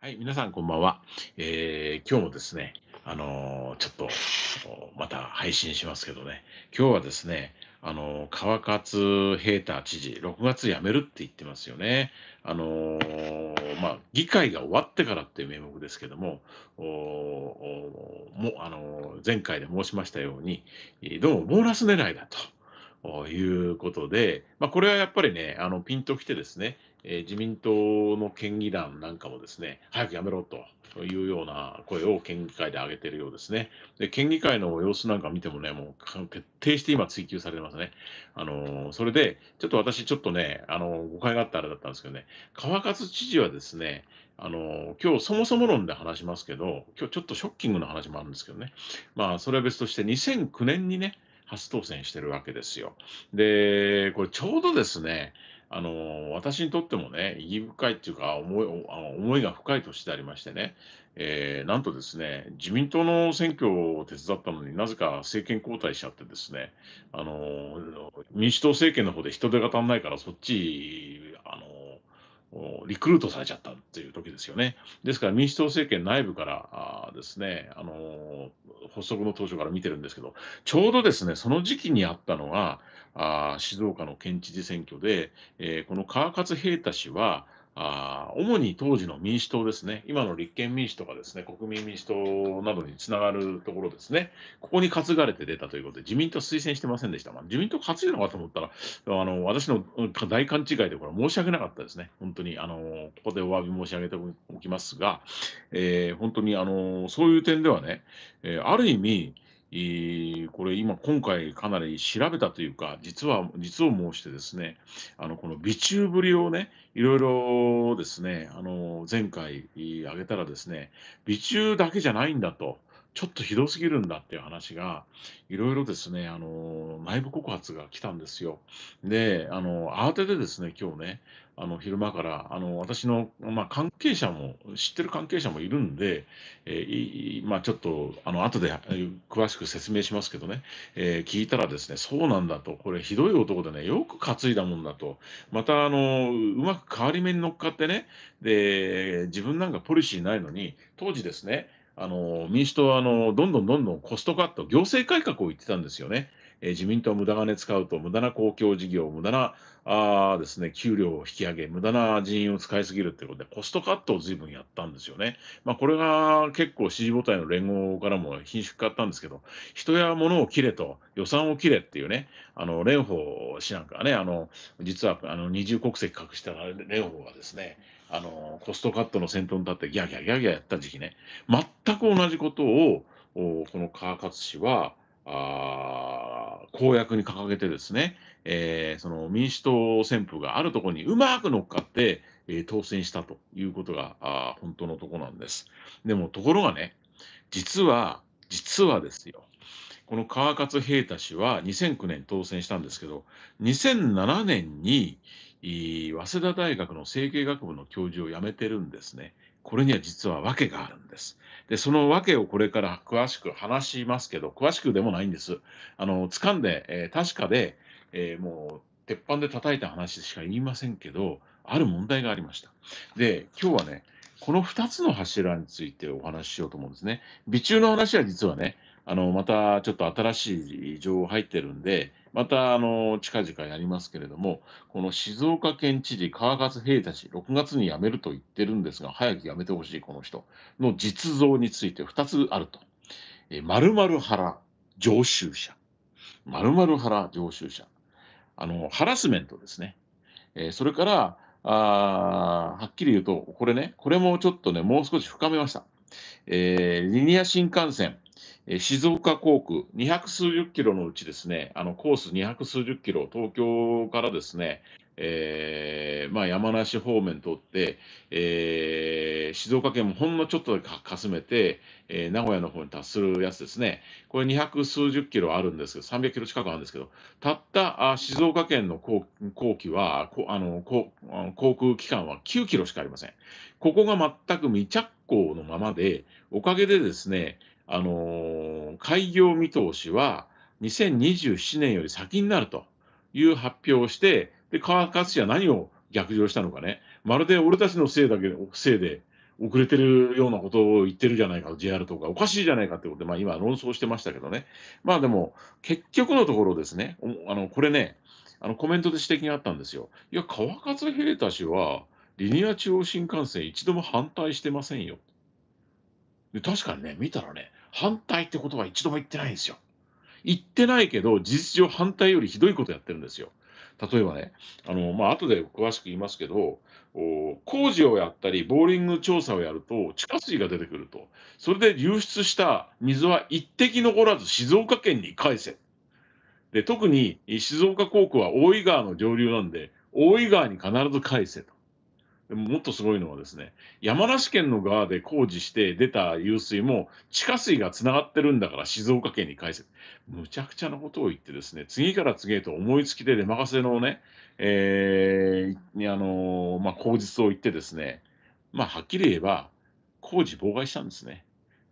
はい、皆さんこんばんは。えー、今日もですね、あのー、ちょっとまた配信しますけどね、今日はですね、あのー、川勝平太知事、6月辞めるって言ってますよね。あのー、まあ、議会が終わってからっていう名目ですけども、もあの前回で申しましたように、どうもボーナス狙いだと。いうことで、まあ、これはやっぱりね、あのピンときてですね、えー、自民党の県議団なんかもですね早くやめろというような声を県議会で上げているようですねで。県議会の様子なんか見てもね、もう徹底して今、追及されてますね。あのー、それで、ちょっと私、ちょっとね、あのー、誤解があったあれだったんですけどね、川勝知事はですね、あの今日そもそも論で話しますけど、今日ちょっとショッキングな話もあるんですけどね、まあ、それは別として、2009年にね、初当選してるわけですよ。で、これちょうどですね、あの私にとってもね、意義深いっていうか、思いあの思いが深い年でありましてね、えーなんとですね、自民党の選挙を手伝ったのになぜか政権交代しちゃってですね、あの民主党政権の方で人手が足んないから、そっち、あのリクルートされちゃったっていう時ですよね。ですから民主党政権内部からですね、あの発足の当初から見てるんですけど、ちょうどですね、その時期にあったのが、あ静岡の県知事選挙で、えー、この川勝平太氏は、あ主に当時の民主党ですね、今の立憲民主とかですね、国民民主党などにつながるところですね、ここに担がれて出たということで、自民党推薦してませんでした。まあ、自民党担いだのかと思ったら、あの私の大勘違いで、これ、申し訳なかったですね、本当にあのここでお詫び申し上げておきますが、えー、本当にあのそういう点ではね、えー、ある意味、えー、これ今、今回かなり調べたというか、実は、実を申してですね、あの、この備中ぶりをね、いろいろですね、あの、前回挙げたらですね、備中だけじゃないんだと。ちょっとひどすぎるんだっていう話が、いろいろですね、あの、内部告発が来たんですよ。で、あの、慌ててですね、今日ね、あの、昼間から、あの、私の、まあ、関係者も、知ってる関係者もいるんで、えー、まあ、ちょっと、あの、後で詳しく説明しますけどね、えー、聞いたらですね、そうなんだと、これひどい男でね、よく担いだもんだと、また、あの、うまく変わり目に乗っかってね、で、自分なんかポリシーないのに、当時ですね、あの民主党はあのどんどんどんどんコストカット、行政改革を言ってたんですよね。え自民党は無駄金使うと、無駄な公共事業、無駄なあですね、給料を引き上げ、無駄な人員を使いすぎるということで、コストカットをずいぶんやったんですよね。まあ、これが結構支持母体の連合からも品種買ったんですけど、人や物を切れと、予算を切れっていうね、あの、蓮舫氏なんかね、あの、実はあの二重国籍隠した蓮舫がですね、あのコストカットの先頭に立ってギャーギャーギャーギャーやった時期ね全く同じことをこの川勝氏はあ公約に掲げてですね、えー、その民主党旋風があるところにうまく乗っかって、えー、当選したということがあ本当のとこなんです。でもところがね実は実はですよこの川勝平太氏は2009年当選したんですけど2007年に、早稲田大学の整形学部の教授を辞めてるんですね。これには実は訳があるんです。で、その訳をこれから詳しく話しますけど、詳しくでもないんです。あの、掴んで、えー、確かで、えー、もう、鉄板で叩いた話しか言いませんけど、ある問題がありました。で、今日はね、この2つの柱についてお話ししようと思うんですね。備中の話は実はね、あの、またちょっと新しい情報入ってるんで、また、あの、近々やりますけれども、この静岡県知事、川勝平太氏、6月に辞めると言ってるんですが、早く辞めてほしい、この人の実像について2つあると。えー、〇〇原常習者。〇〇原常習者。あの、ハラスメントですね。えー、それから、あはっきり言うと、これね、これもちょっとね、もう少し深めました。えー、リニア新幹線、静岡航空200数十キロのうちですね、あのコース200数十キロ、東京からですね、えー、まあ、山梨方面通って、えー、静岡県もほんのちょっとでかすめて、えー、名古屋の方に達するやつですね、これ200数十キロあるんですけど、300キロ近くあるんですけど、たったあ静岡県の後期はこあのこ、航空機関は9キロしかありません。ここが全く未着工のままで、おかげでですね、あの開業見通しは2027年より先になるという発表をして、で、川勝氏は何を逆上したのかね、まるで俺たちのせいだけせいで遅れてるようなことを言ってるじゃないか、JR とか、おかしいじゃないかってことで、まあ、今、論争してましたけどね、まあでも、結局のところですね、あのこれね、あのコメントで指摘があったんですよ。いや、川勝平太氏は、リニア中央新幹線、一度も反対してませんよ。で確かにね、見たらね、反対って言とは一度も言ってないんですよ。言ってないけど、事実上反対よりひどいことやってるんですよ。例えばね、あの、まあ、後で詳しく言いますけど、工事をやったり、ボーリング調査をやると、地下水が出てくると。それで流出した水は一滴残らず静岡県に返せ。で、特に静岡高校は大井川の上流なんで、大井川に必ず返せと。もっとすごいのはですね、山梨県の側で工事して出た湧水も地下水がつながってるんだから静岡県に返せ。むちゃくちゃなことを言ってですね、次から次へと思いつきで出任せのね、えー、あのー、まあ、口実を言ってですね、まあ、はっきり言えば工事妨害したんですね。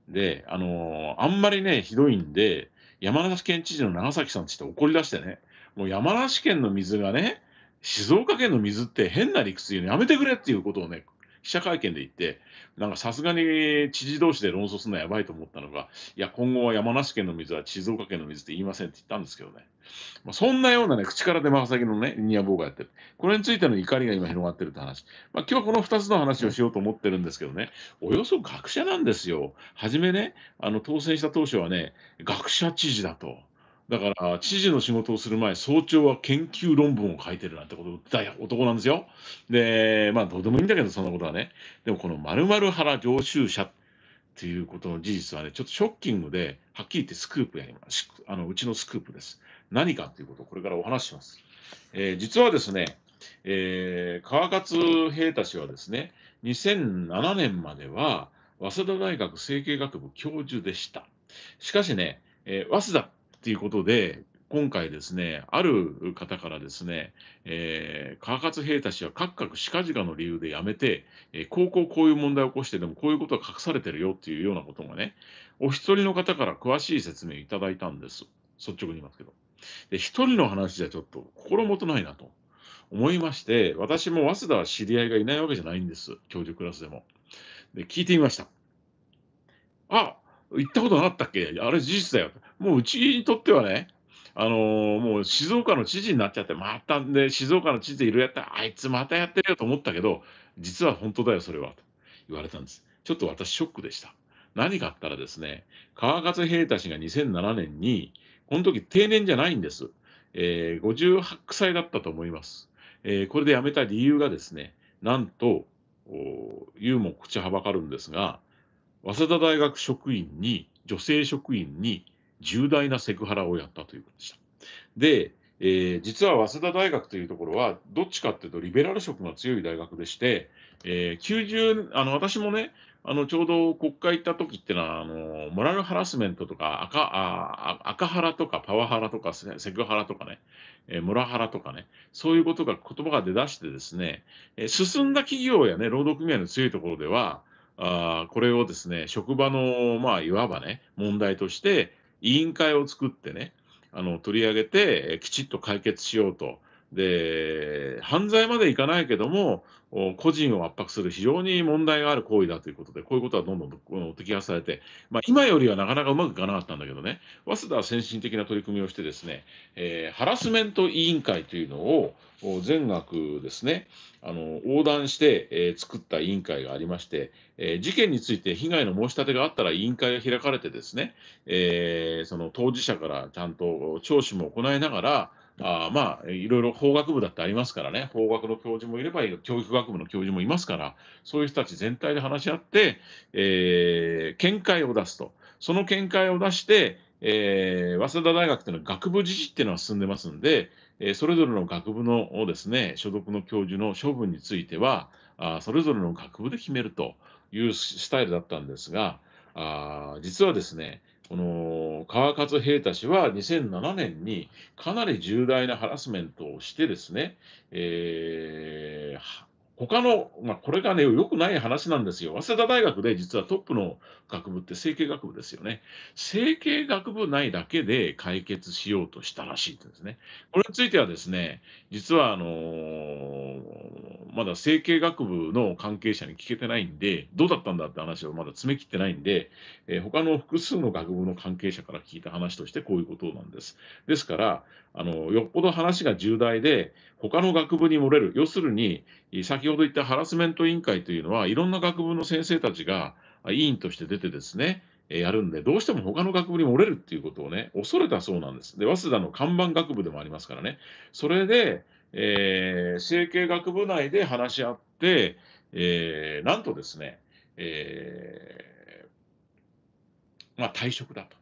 で、あのー、あんまりね、ひどいんで、山梨県知事の長崎さんちって怒り出してね、もう山梨県の水がね、静岡県の水って変な理屈言うのやめてくれっていうことをね、記者会見で言って、なんかさすがに知事同士で論争するのはやばいと思ったのが、いや、今後は山梨県の水は静岡県の水って言いませんって言ったんですけどね、まあ、そんなようなね、口から出まさぎのね、ニア坊がやってる。これについての怒りが今広がってるって話。まあ、今日はこの2つの話をしようと思ってるんですけどね、およそ学者なんですよ。はじめね、あの当選した当初はね、学者知事だと。だから知事の仕事をする前、早朝は研究論文を書いてるなんてことを訴えた男なんですよ。で、まあどうでもいいんだけど、そんなことはね。でもこの〇〇原常習者っていうことの事実はね、ちょっとショッキングで、はっきり言ってスクープやります。あのうちのスクープです。何かということをこれからお話しします。えー、実はですね、えー、川勝平太氏はですね、2007年までは、早稲田大学政経学部教授でした。しかしね、えー、早稲田っていうことで、今回ですね、ある方からですね、えー、科学兵たちはカクしかじかの理由でやめて、えー、こうこういう問題を起こしてでもこういうことが隠されてるよっていうようなことがね、お一人の方から詳しい説明いただいたんです。率直に言いますけど。で、一人の話じゃちょっと心もとないなと思いまして、私も早稲田は知り合いがいないわけじゃないんです。教授クラスでも。で、聞いてみました。あ行ったことなかったっけあれ事実だよ。もううちにとってはね、あのー、もう静岡の知事になっちゃって、またね、静岡の知事いろいろやったら、あいつまたやってるよと思ったけど、実は本当だよ、それは、と言われたんです。ちょっと私、ショックでした。何かあったらですね、川勝平太氏が2007年に、この時定年じゃないんです。えー、58歳だったと思います。えー、これで辞めた理由がですね、なんと、言うも口はばかるんですが、早稲田大学職員に、女性職員に、重大なセクハラをやったということでした。で、えー、実は早稲田大学というところは、どっちかっていうと、リベラル色が強い大学でして、えー、90あの私もね、あのちょうど国会行った時っていうのはあの、モラルハラスメントとか赤あ、赤ハラとかパワハラとかセクハラとかね、えー、モラハラとかね、そういうことが言葉が出だしてですね、えー、進んだ企業や、ね、労働組合の強いところでは、あこれをですね職場の、まあ、いわばね問題として、委員会を作ってねあの取り上げてきちっと解決しようとで犯罪までいかないけども個人を圧迫する非常に問題がある行為だということでこういうことはどんどん摘発されて、まあ、今よりはなかなかうまくいかなかったんだけどね早稲田は先進的な取り組みをしてですね、えー、ハラスメント委員会というのを全学ですねあの横断して、え作った委員会がありまして、えー、事件について被害の申し立てがあったら委員会が開かれてですね、えその当事者からちゃんと聴取も行いながらあまあ、いろいろ法学部だってありますからね、法学の教授もいれば、教育学部の教授もいますから、そういう人たち全体で話し合って、えー、見解を出すと、その見解を出して、えー、早稲田大学というのは学部自治っていうのは進んでますんで、えー、それぞれの学部のですね所属の教授の処分についてはあ、それぞれの学部で決めるというスタイルだったんですが、あ実はですね、この川勝平太氏は2007年にかなり重大なハラスメントをしてですね、えー、他の、まあ、これがね、良くない話なんですよ。早稲田大学で実はトップの学部って整形学部ですよね。整形学部内だけで解決しようとしたらしいんですね。これについてはですね、実はあのーまだ整形学部の関係者に聞けてないんで、どうだったんだって話をまだ詰め切ってないんで、えー、他の複数の学部の関係者から聞いた話としてこういうことなんです。ですから、あのよっぽど話が重大で、他の学部に漏れる、要するに、先ほど言ったハラスメント委員会というのは、いろんな学部の先生たちが委員として出てですね、やるんで、どうしても他の学部に漏れるっていうことをね、恐れたそうなんです。で、早稲田の看板学部でもありますからね、それで、えー、整形学部内で話し合って、えー、なんとですね、えー、まあ、退職だと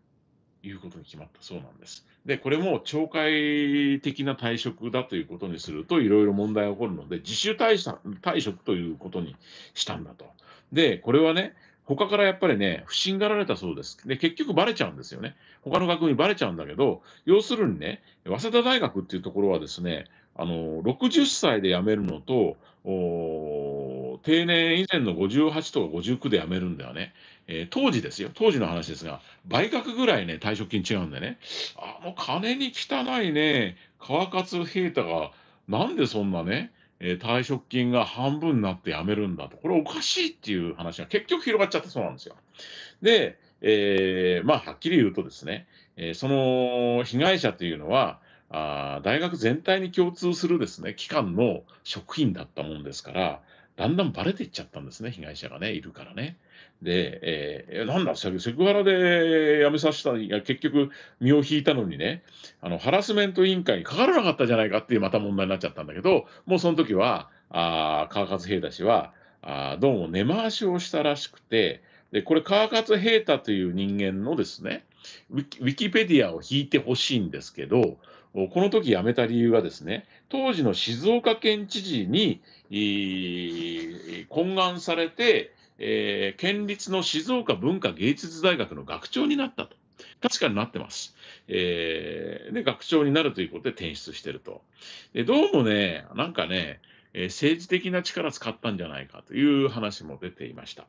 いうことに決まったそうなんです。で、これも懲戒的な退職だということにすると、いろいろ問題が起こるので、自主退退職ということにしたんだと。で、これはね、他からやっぱりね、不審がられたそうです。で、結局バレちゃうんですよね。他の学部にばれちゃうんだけど、要するにね、早稲田大学っていうところはですね、あの60歳で辞めるのと定年以前の58とか59で辞めるんではね、えー、当時ですよ当時の話ですが倍額ぐらいね退職金違うんでねあの金に汚いね川勝平太がなんでそんなね、えー、退職金が半分になって辞めるんだとこれおかしいっていう話が結局広がっちゃってそうなんですよ。で、えー、まあはっきり言うとですね、えその被害者というのはあ大学全体に共通するですね機関の職員だったもんですからだんだんばれていっちゃったんですね被害者がねいるからね。で、えー、なんだセクハラで辞めさせたいや結局身を引いたのにねあのハラスメント委員会にかからなかったじゃないかっていうまた問題になっちゃったんだけどもうその時はあ川勝平太氏はあどうも根回しをしたらしくてでこれ川勝平太という人間のですねウィキペディアを引いてほしいんですけどこの時辞めた理由はですね、当時の静岡県知事に、懇願されて、えー、県立の静岡文化芸術大学の学長になったと。確かになってます。えー、で、学長になるということで転出してると。で、どうもね、なんかね、政治的な力使ったんじゃないかという話も出ていました。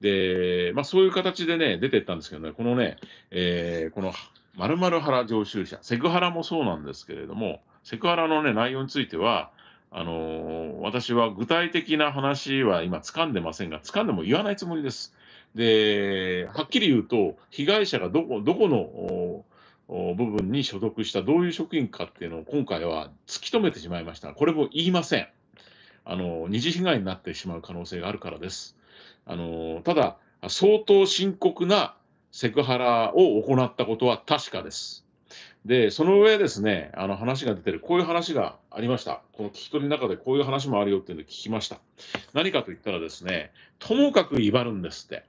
で、まあそういう形でね、出てったんですけどね、このね、えー、この〇〇ハラ常習者、セクハラもそうなんですけれども、セクハラの、ね、内容については、あのー、私は具体的な話は今掴んでませんが、掴んでも言わないつもりです。で、はっきり言うと、被害者がどこどこの部分に所属した、どういう職員かっていうのを今回は突き止めてしまいました。これも言いません。あの二次被害になってしまう可能性があるからです。あのただ、相当深刻なセクハラを行ったことは確かです。で、その上ですね、あの話が出てる、こういう話がありました。この聞き取りの中でこういう話もあるよっていうのを聞きました。何かと言ったらですね、ともかく威張るんですって。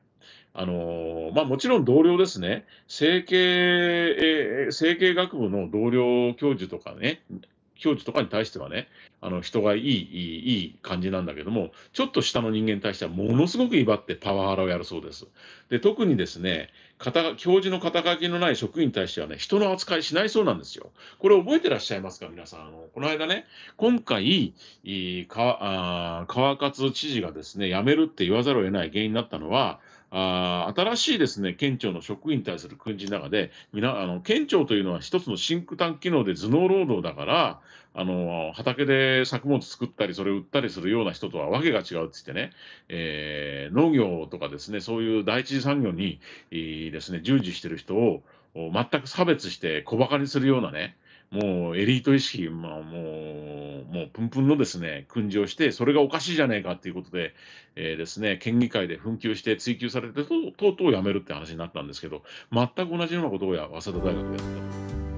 あのまあ、もちろん同僚ですね、整形、えー、整形学部の同僚教授とかね、教授とかに対してはね、あの人がいい、いい、いい感じなんだけども、ちょっと下の人間に対してはものすごく威張ってパワハラをやるそうです。で、特にですね、肩教授の肩書きのない職員に対してはね、人の扱いしないそうなんですよ。これ覚えてらっしゃいますか、皆さん。あのこの間ね、今回、いいかあ川勝知事がですね、辞めるって言わざるを得ない原因になったのは、あ新しいですね県庁の職員に対する訓示の中で皆あの県庁というのは一つのシンクタンク機能で頭脳労働だからあの畑で作物作ったりそれを売ったりするような人とは訳が違うって言ってね、えー、農業とかですねそういう第一次産業に、えー、ですね従事してる人を全く差別して小馬鹿にするようなねもうエリート意識、まあ、もうもうプンプンのですね訓示をして、それがおかしいじゃねえかということで、えー、ですね県議会で紛糾して追及されてと、とうとうやめるって話になったんですけど、全く同じようなことをや早稲田大学でやった。